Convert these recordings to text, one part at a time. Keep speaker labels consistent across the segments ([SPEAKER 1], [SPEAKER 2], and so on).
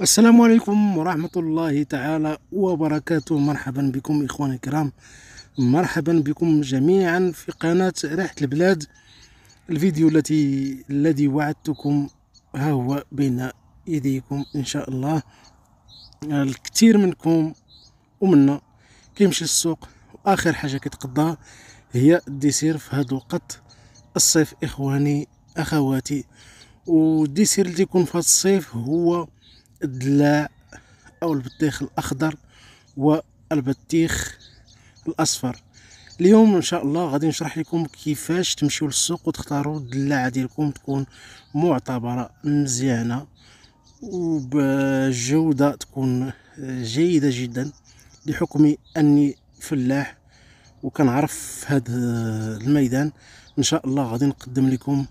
[SPEAKER 1] السلام عليكم ورحمة الله تعالى وبركاته مرحبا بكم إخواني الكرام مرحبا بكم جميعا في قناة رحلة البلاد الفيديو التي الذي وعدتكم ها هو بين يديكم إن شاء الله الكثير منكم ومنا كيمشي السوق وآخر حاجة كتقضاها هي الديسير في هاد الوقت الصيف إخواني أخواتي والديسير اللي يكون في هاد الصيف هو الدلاع أو البطيخ الأخضر والبطيخ الأصفر اليوم ان شاء الله غادي نشرح لكم كيفاش تمشيو للسوق وتختاروا الدلاعه ديالكم تكون معتبره مزيانه وبجوده تكون جيده جدا بحكم اني فلاح وكنعرف في هذا الميدان ان شاء الله غادي نقدم لكم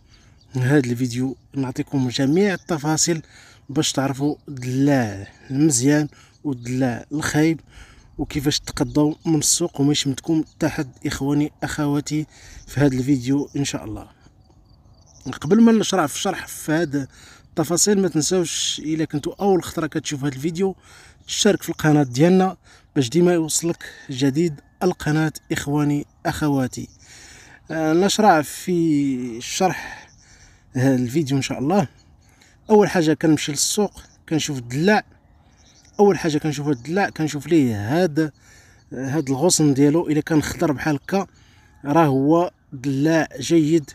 [SPEAKER 1] هذا الفيديو نعطيكم جميع التفاصيل باش تعرفوا الدلاع المزيان والدلاع الخايب وكيفاش تقضوا من السوق وما يشمتكم تحد اخواني اخواتي في هذا الفيديو ان شاء الله قبل ما نشرح في الشرح في هذا التفاصيل ما تنساوش الا كنتو اول خطره كتشوف هذا الفيديو تشارك في القناه ديالنا باش ديما يوصلك جديد القناه اخواني اخواتي آه، نشرع في شرح الفيديو ان شاء الله اول حاجه كنمشي للسوق كنشوف الدلاع اول حاجه كنشوف الدلاع كنشوف ليه هذا هذا الغصن ديالو الا كان خضر بحال هكا راه هو دلاع جيد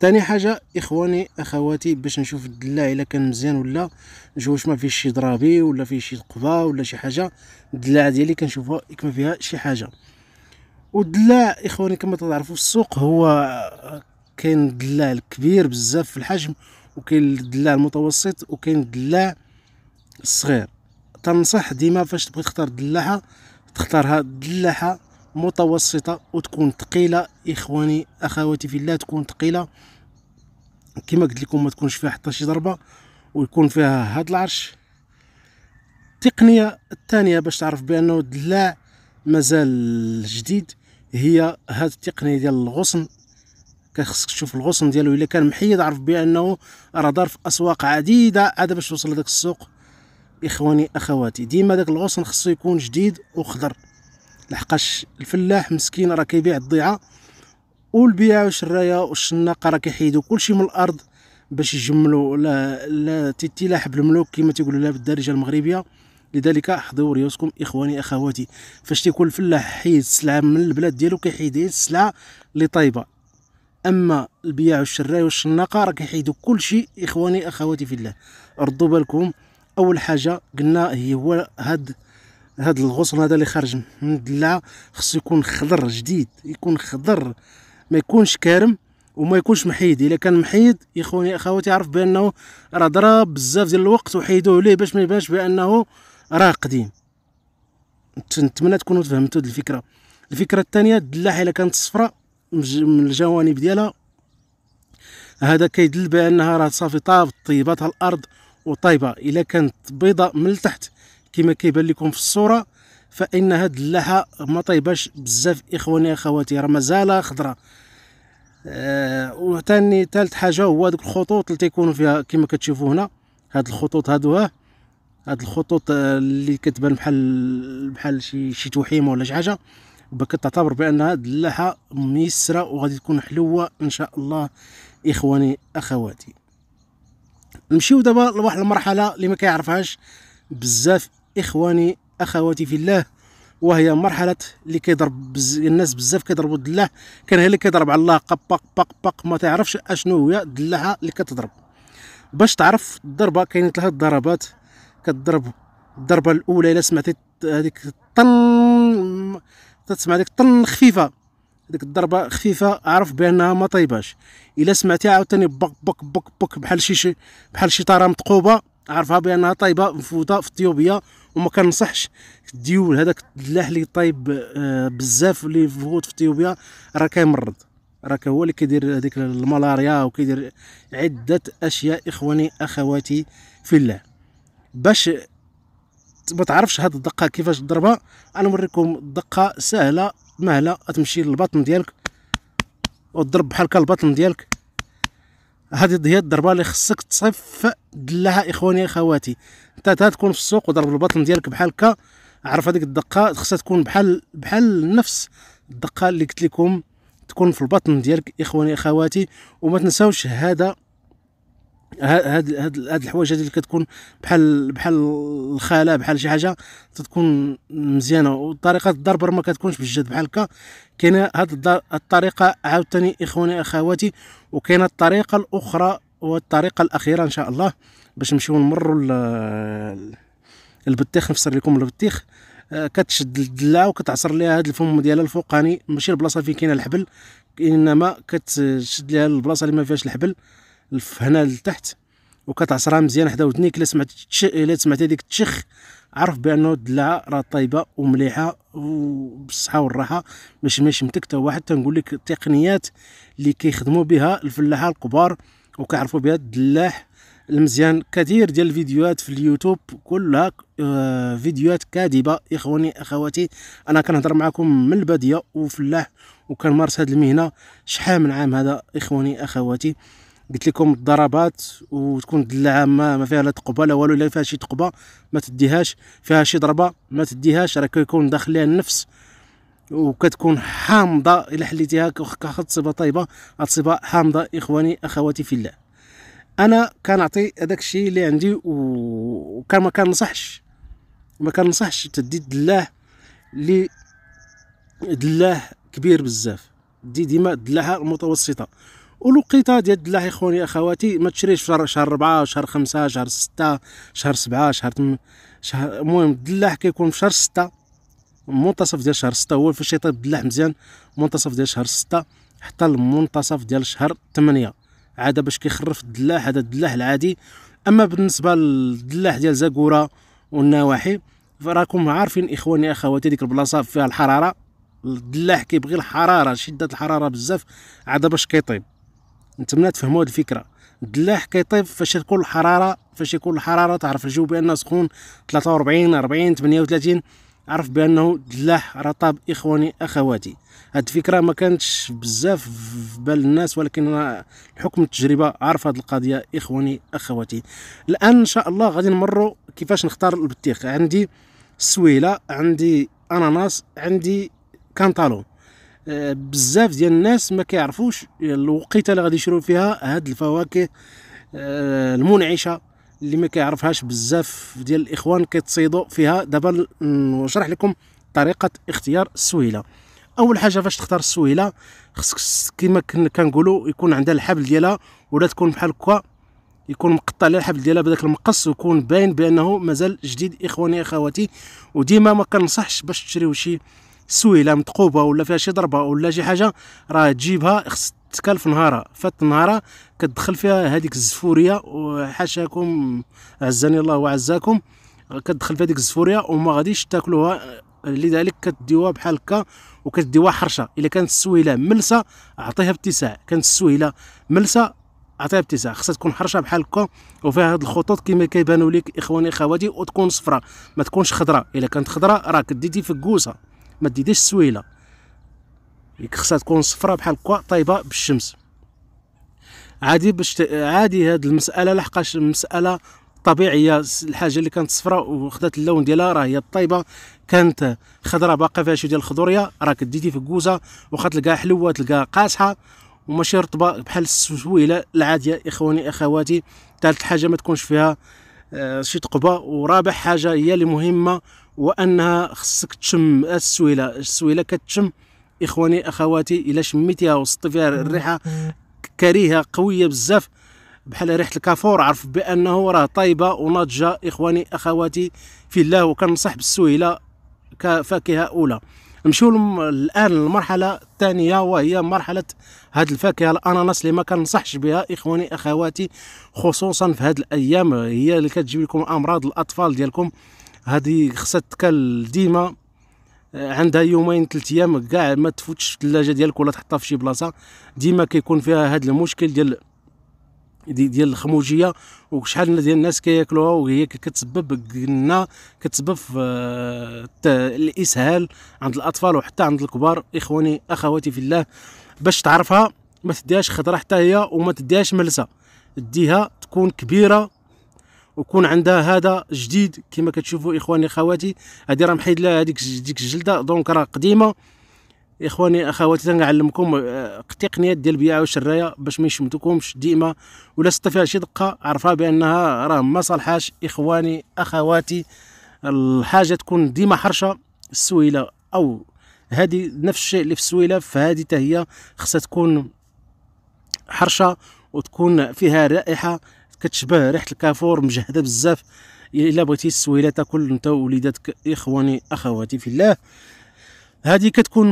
[SPEAKER 1] ثاني حاجه اخواني اخواتي باش نشوف الدلاع الا كان مزيان ولا جوج ما فيهش شي ضرابي ولا فيه شي قبا ولا شي حاجه الدلاع ديالي كنشوفها كما فيها شي حاجه والدلاع اخواني كما تعرفوا السوق هو كاين الدلاع الكبير بزاف في الحجم وكاين الدلاع المتوسط وكاين الدلاع الصغير تنصح ديما فاش تبغي تختار دلاحه تختارها دلاحه متوسطه وتكون ثقيله اخواني اخواتي في الله تكون ثقيله كما قلت لكم ما تكونش فيها حتى شي ضربه ويكون فيها هاد العرش التقنيه الثانيه باش تعرف بانه الدلاع مازال جديد هي هذه التقنيه ديال الغصن كخصك خصك تشوف الغصن ديالو الا كان محيد عرف بانه راه دار في اسواق عديده عاد باش توصل لذاك السوق اخواني اخواتي ديما داك الغصن خصو يكون جديد وخضر لحقاش الفلاح مسكين راه كيبيع الضيعه والبيع والشرايه والشناقه راه كيحيدوا كلشي من الارض باش يجملوا لا لا تتلاح بالملوك كما تيقولوا لها بالدارجه المغربيه لذلك حضروا ريوسكم اخواني اخواتي فاش تيكون الفلاح حيد السلعه من البلاد ديالو كيحيد السلعه اللي طايبه اما البياع والشراي والشناقه راه كيحيدوا كلشي اخواني اخواتي في الله ردوا بالكم اول حاجه قلنا هي هو هاد هاد الغصن هذا اللي خرج من الدلعه خصو يكون خضر جديد يكون خضر ما يكونش كارم وما يكونش محيد الا كان محيد اخواني اخواتي عرف بانه راه ضرب بزاف ديال الوقت وحيدوه ليه باش ما يبانش بانه راه قديم نتمنى تكونوا فهمتوا الفكره الفكره الثانيه الدلاح الا كانت صفراء من الجوانب ديالها هذا كيدل بانها راه صافي طابت طيباتها الارض وطيبه الا كانت بيضاء من التحت كما كيبان لكم في الصوره فان هاد اللحى ما طيباش بزاف اخواني اخواتي راه مازالها خضراء آه وثاني ثالث حاجه هو دوك الخطوط اللي تيكونوا فيها كما كتشوفوا هنا هاد الخطوط هادو ها هاد الخطوط آه، اللي كتبان بحال بحال شي شي توحيمه ولا شي حاجه كتعتبر بانها دلاحه ميسره وغادي تكون حلوه ان شاء الله اخواني اخواتي نمشيو دابا لواحد المرحله اللي ما كيعرفهاش بزاف اخواني اخواتي في الله وهي مرحله اللي كيضرب بز... الناس بزاف كيضربوا الدلاح كان هي اللي كيضرب على الله باق باق باق ما تعرفش اشنو هي الدلاحه اللي كتضرب باش تعرف الضربه كاين ثلاث ضربات كتضرب الضربه الاولى الا سمعتي هذيك طن تسمع ديك طن خفيفه ديك الضربه خفيفه عرف بانها ما طيباش الا سمعتي عاوتاني بق بق بق بق بحال شي بحال شي طاره مثقوبه عرفها بانها طايبه مفوطه في الطيوبيه وما كنصحش الديول هذاك الدلاح اللي طايب آه، بزاف اللي مفوت في الطيوبيه راه كيمرض راك هو اللي كيدير هذيك الملاريا وكيدير عده اشياء اخواني اخواتي في الله باش ما تعرفش هاد الدقه كيفاش تضربها انا نوريكم دقه سهله مهله تمشي للبطن ديالك وتضرب بحال هكا البطن ديالك هادي هي الضربه اللي خصك تصيف دلها اخواني اخواتي انت تكون في السوق وضرب البطن ديالك بحال هكا عرف هذيك الدقه خصها تكون بحال بحال نفس الدقه اللي قلت لكم تكون في البطن ديالك اخواني اخواتي وما تنساوش هذا هاد هاد هاد الحوايج هادي اللي كتكون بحال بحال الخاله بحال شي حاجه تتكون مزيانه وطريقه الضرب ما كتكونش بالجد بحال هكا كاينه هاد الطريقه عاوتاني اخواني اخواتي وكاينه الطريقه الاخرى والطريقه الاخيره ان شاء الله باش نمشيو نمروا البطيخ نفسر لكم البطيخ آه، كتشد الدلع وكتعصر ليها هاد الفم ديالها الفوقاني ماشي البلاصه فين كاينه الحبل انما كتشد ليها البلاصه اللي ما فيهاش الحبل هنا لتحت وكتعصرها مزيان حدا ودنيك الا سمعت الا سمعت هذيك التشخ عرف بانه الدلعه راه طيبه ومليحه وبالصحه والراحه ماشي ماشي متكته واحد تنقول لك التقنيات اللي كيخدموا بها الفلاحه الكبار وكيعرفوا بها الدلاح المزيان كثير ديال الفيديوهات في اليوتيوب كلها آه، فيديوهات كاذبه اخواني اخواتي انا كنهضر معكم من الباديه وفلاح وكنمارس هذه المهنه شحال من عام هذا اخواني اخواتي قلت لكم الضربات وتكون الدلعه ما, ما فيها لا تقبه لا والو لا فيها شي تقبه ما تديهاش فيها شي ضربه ما تديهاش راه كيكون داخل ليها النفس وكتكون حامضه الا حليتيها كاخد تصيبها طيبه غتصيبها حامضه اخواني اخواتي في الله انا كنعطي هذاك الشيء اللي عندي وكان ما كنصحش ما كنصحش تدي دلاه لي دلاه كبير بزاف دي ديما دلاها المتوسطه ولقيتها ديال الله اخواني اخواتي ما تشريش في شهر شهر 4 شهر 5 شهر 6 شهر 7 شهر 8 شهر المهم الدلاح كيكون في شهر 6 منتصف ديال شهر 6 هو فاش يطيب الدلاح مزيان منتصف ديال شهر 6 حتى المنتصف ديال شهر 8 عاد باش كيخرف الدلاح هذا الدلاح العادي اما بالنسبه للدلاح ديال زاكوره والنواحي فراكم عارفين اخواني اخواتي ديك البلاصه فيها الحراره الدلاح كيبغي الحراره شده الحراره بزاف عاد باش كيطيب نتمنى تفهموا هذه الفكره الدلاح كيطيب فاش تكون الحراره فاش يكون الحراره تعرف الجو بانه سخون 43 40 38 عرف بانه الدلاح رطب اخواني اخواتي هاد الفكره ما كانتش بزاف في بال الناس ولكن حكم التجربه عرف هاد القضيه اخواني اخواتي الان ان شاء الله غادي نمروا كيفاش نختار البطيخ عندي سويله عندي اناناس عندي كانطالون بزاف ديال الناس ما كيعرفوش الوقيته اللي غادي يشرو فيها هاد الفواكه آه، المنعشه اللي ما كيعرفهاش بزاف ديال الاخوان كيتصيدوا فيها دابا نشرح لكم طريقه اختيار السويله اول حاجه فاش تختار السويله خصك كما كنقولوا يكون عندها الحبل ديالها ولا تكون بحال هكا يكون مقطع على الحبل ديالها بداك المقص ويكون باين بانه مازال جديد اخواني اخواتي وديما ما كنصحش باش تشريو شي سويله متقوبه ولا فيها شي ضربه ولا شي حاجه راه تجيبها خص في نهارها فات نهارها كتدخل فيها هذيك الزفوريه وحاشاكم عزاني الله وعزاكم كتدخل في هذيك الزفوريه وما غاديش تاكلوها لذلك كديوها بحال هكا وكديوها حرشه الا كانت السويله ملسه اعطيها باتساع كانت السويله ملسه اعطيها باتساع خصها تكون حرشه بحال هكا وفيها هاد الخطوط كما كيبانوا لك اخواني اخواتي وتكون صفراء ما تكونش خضراء الا كانت خضراء راه كديتي في الكوسه ما ديديش السويله خصها تكون صفراء بحال هكا طايبه بالشمس عادي باش عادي هاد المساله لحقاش المساله طبيعيه الحاجه اللي كانت صفراء وخدات اللون ديالها راه هي طايبه كانت خضراء باقا فيها شويه ديال الخضوريه راك ديتي في الكوزه واخا تلقاها حلوه تلقاها قاصحه وماشي رطبه بحال السويله العاديه اخواني اخواتي ثالث حاجه ما تكونش فيها آه، شي تقبه ورابع حاجه هي اللي مهمه وانها خصك تشم السويله السويله كتشم اخواني اخواتي الا شميتيها وسطي فيها الريحه كريهه قويه بزاف بحال ريحه الكافور عرف بانه راه طيبه وناضجه اخواني اخواتي في الله وكنصح بالسويله كفاكهه اولى نمشيو الان للمرحله الثانيه وهي مرحله هاد الفاكهه الاناناس اللي ما كنصحش بها اخواني اخواتي خصوصا في هاد الايام هي اللي كتجيب لكم امراض الاطفال ديالكم هذه خصها تكال ديما آه، عندها يومين ثلاث ايام كاع ما تفوتش في الثلاجه ديالك ولا تحطها في شي بلاصه ديما كيكون فيها هذا المشكل ديال ديال الخموجيه وشحال ديال الناس كياكلوها وهي كتسبب قلنا كتسبب في آه، الاسهال عند الاطفال وحتى عند الكبار اخواني اخواتي في الله باش تعرفها ما تديهاش خضره حتى هي وما تديهاش ملسه ديها تكون كبيره ويكون عندها هذا جديد كما كتشوفوا اخواني اخواتي هذه راه محيد لها هذيك ديك الجلده دونك راه قديمه اخواني اخواتي تنعلمكم آه، التقنيات ديال البيعه والشرايه باش ما يشمتوكمش ديما ولا صدت فيها شي دقه عرفها بانها راه ما صالحاش اخواني اخواتي الحاجه تكون ديما حرشه السويله او هذه نفس الشيء اللي في السويله فهذه حتى هي خصها تكون حرشه وتكون فيها رائحه كتشبه ريحه الكافور مجهده بزاف الا بغيتي السويله تاكل انت ووليداتك اخواني اخواتي في الله هذه كتكون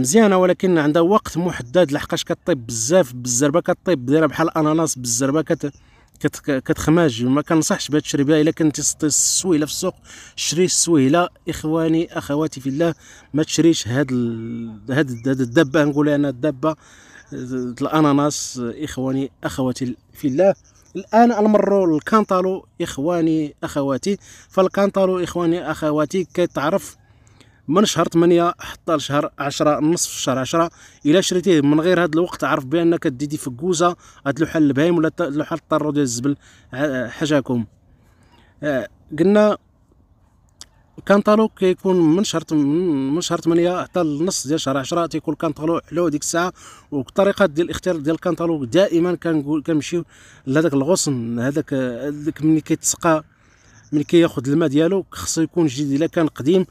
[SPEAKER 1] مزيانه ولكن عندها وقت محدد لحقاش كطيب بزاف بالزربه كطيب دايره بحال الاناناس بالزربه كت كت كتخماج ما كنصحش بها تشربيها الا كنتي صطي السويله في السوق شري السويله اخواني اخواتي في الله ما تشريش هاد ال... هاد هاد الدبه نقول انا الدبه الاناناس اخواني اخواتي في الله الآن المرو الكانتالو إخواني أخواتي فالكانتالو إخواني أخواتي كتعرف من شهر 8 حتى لشهر 10 نصف شهر 10 الا شريتيه من غير هذا الوقت عرف بانك ديدي في كوزه هاد اللوحه البهيم ولا اللوحه الطرو ديال الزبل حاجهكم آه، قلنا كانطالو كيكون من شهر من شهر 8 حتى النص ديال شهر 10 تيكون كانطالو حلو ديك الساعه والطريقه ديال الاختيار ديال الكانطالو دائما كنقول كنمشيو لهذاك الغصن هذاك هذاك ملي كيتسقى ملي كياخذ الماء ديالو خصو يكون جديد الا كان قديم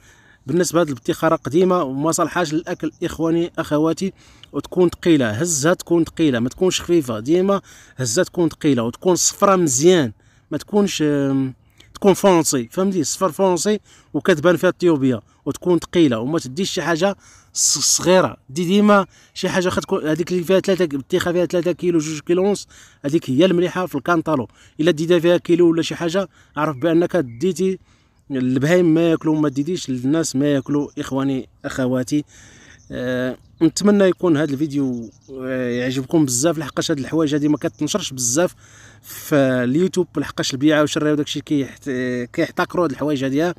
[SPEAKER 1] بالنسبه لهاد الابتخاره قديمه وما صالحاش للاكل اخواني اخواتي وتكون ثقيله هزها تكون ثقيله ما تكونش خفيفه ديما هزها تكون ثقيله وتكون صفراء مزيان ما تكونش تكون فرنسي فهمتي صفر فرنسي وكتبان فيها اثيوبيا وتكون ثقيله وما تديش شي حاجه صغيره دي ديما شي حاجه خا تكون هذيك اللي فيها ثلاثه بتيخه فيها ثلاثه كيلو جوج كيلو ونص هذيك هي المليحه في الكانطالو الا ديتها فيها كيلو ولا شي حاجه اعرف بانك ديتي البهايم ما ياكلوا ما ديديش للناس ما ياكلوا اخواني اخواتي آه، نتمنى يكون هذا الفيديو آه، يعجبكم بزاف لحقاش هاد الحوايج هادي ما كتنشرش بزاف في اليوتيوب لحقاش البيعه وداك الشيء كيحتقروا هاد الحوايج هاديه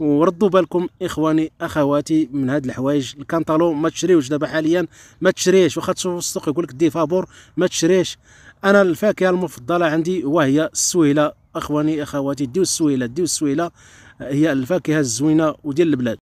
[SPEAKER 1] وردوا بالكم اخواني اخواتي من هاد الحوايج الكانطالو ما تشريوش دابا حاليا ما تشريش واخا تشوف السوق يقول لك دي فابور ما تشريش انا الفاكهه المفضله عندي وهي السويله اخواني اخواتي ديو السويله ديو السويله هي الفاكهه الزوينه وديال البلاد